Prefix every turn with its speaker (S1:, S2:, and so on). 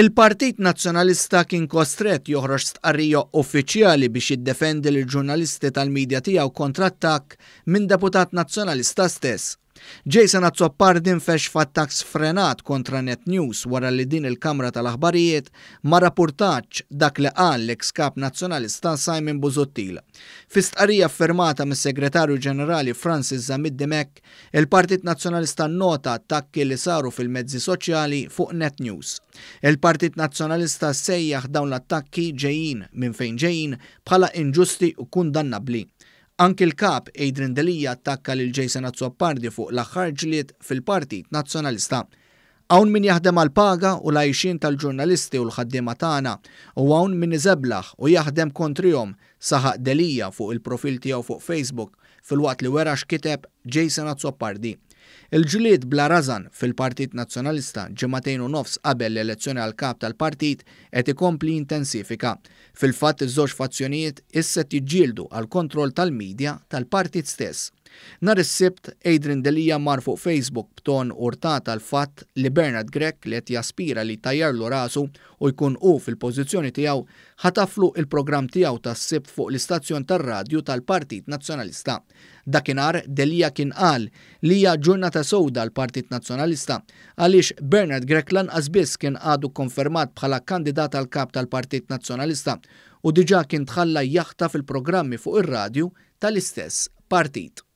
S1: Il-Partit Nazzjonalista kien kostret joħroġ stqarrija uffiċjali biex jiddefendi l-ġurnalisti tal-medja tiegħu kontra attakk minn deputat nazzjonalista stess. Jason Azzoppar dinfex fattax frenat kontra Net News wara li din il-Kamra tal-Aħbarijiet ma rapportaċ dak li qal l kap nazzjonalista Simon Buzottil. Fi stqarrija affermata mis segretarju ġenerali Francis Zamid Demek, il-Partit Nazzjonalista nota takki li saru fil-mezzi soċjali fuq Net News. Il-Partit Nazzjonalista sejjaħ dawn l-attakki ġejjin minn fejn ġejjin bħala inġusti u kundannabli. Anki l-kap Adrian Delija attakka lil Jason Azzopardi fuq l-aħħar ġlied fil-Partit Nazzjonalista. Hawn min jaħdem għal paga u lajxin tal-ġurnalisti u l-ħaddiema tagħna u hawn min iżeblaħ u jaħdem kontrihom saħaq Delija fuq il-profil tiegħu fuq Facebook fil-waqt li wera xkiteb Jason Azzopardi. Il-ġuliet bla razan fil-Partit Nazzjonalista ġematejn u nofs qabel l-elezzjoni għal kap tal-partit qed ikompli intensifika. Fil-fatt iż-żewġ fazzjonijiet issa jiġġieldu għal kontroll tal-medja tal-partit stess. Nar is-sibt, Adrian Delija mar fuq Facebook b'ton urtata l-fatt li Bernard Grek li qed jaspira li tajjar lu rasu u jkun u fil-pożizzjoni tiegħu ħataflu il-programm tiegħu tas-sib fuq l-istazzjon tar-radju tal-Partit Nazzjonalista. Dakinhar Delija kien qal li hija ġurnata sewda l-Partit Nazzjonalista għaliex Bernard Grek lanqas biss kien għadu konfermat bħala kandidat għal kap tal-Partit Nazzjonalista u diġà kien tħalla jaħta fil-programmi fuq ir-radju tal-istess partit.